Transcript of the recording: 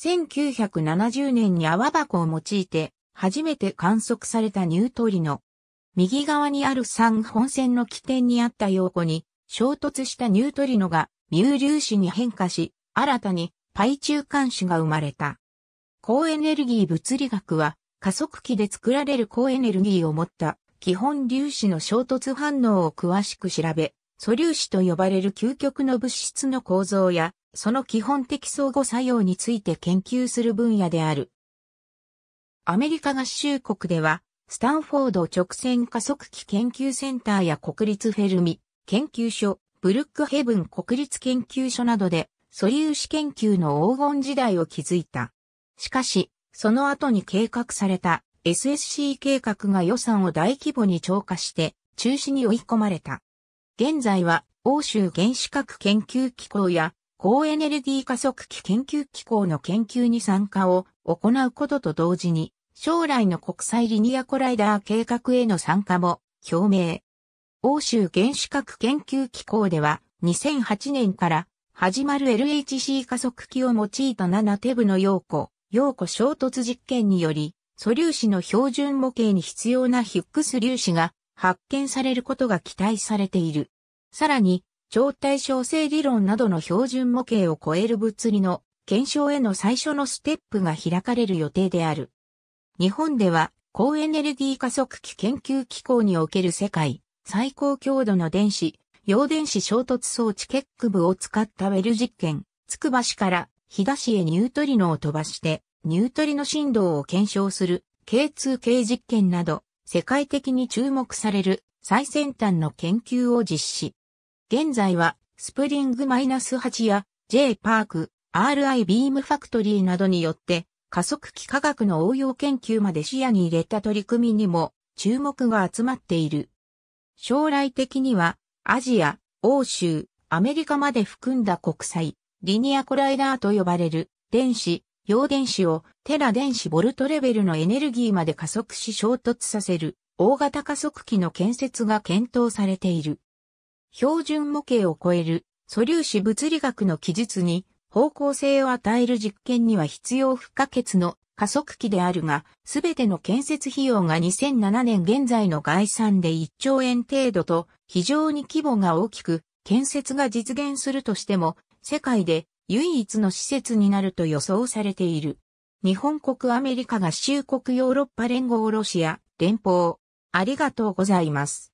1970年に泡箱を用いて初めて観測されたニュートリノ。右側にある3本線の起点にあった陽子に衝突したニュートリノがミュー粒子に変化し、新たにパイ中間子が生まれた。高エネルギー物理学は加速器で作られる高エネルギーを持った基本粒子の衝突反応を詳しく調べ、素粒子と呼ばれる究極の物質の構造やその基本的相互作用について研究する分野である。アメリカ合衆国では、スタンフォード直線加速器研究センターや国立フェルミ研究所、ブルックヘブン国立研究所などで素粒子研究の黄金時代を築いた。しかし、その後に計画された SSC 計画が予算を大規模に超過して中止に追い込まれた。現在は欧州原子核研究機構や高エネルギー加速器研究機構の研究に参加を行うことと同時に、将来の国際リニアコライダー計画への参加も表明。欧州原子核研究機構では、2008年から始まる LHC 加速器を用いた7手部の陽子、陽子衝突実験により、素粒子の標準模型に必要なヒックス粒子が発見されることが期待されている。さらに、超対称性理論などの標準模型を超える物理の検証への最初のステップが開かれる予定である。日本では高エネルギー加速器研究機構における世界最高強度の電子、陽電子衝突装置結区部を使ったウェル実験、つくば市から日田市へニュートリノを飛ばしてニュートリノ振動を検証する K2K 実験など世界的に注目される最先端の研究を実施。現在は、スプリング -8 や J パーク、RI ビームファクトリーなどによって、加速器科学の応用研究まで視野に入れた取り組みにも注目が集まっている。将来的には、アジア、欧州、アメリカまで含んだ国際、リニアコライダーと呼ばれる、電子、陽電子をテラ電子ボルトレベルのエネルギーまで加速し衝突させる大型加速器の建設が検討されている。標準模型を超える素粒子物理学の記述に方向性を与える実験には必要不可欠の加速器であるが、すべての建設費用が2007年現在の概算で1兆円程度と非常に規模が大きく、建設が実現するとしても、世界で唯一の施設になると予想されている。日本国アメリカ合衆国ヨーロッパ連合ロシア連邦。ありがとうございます。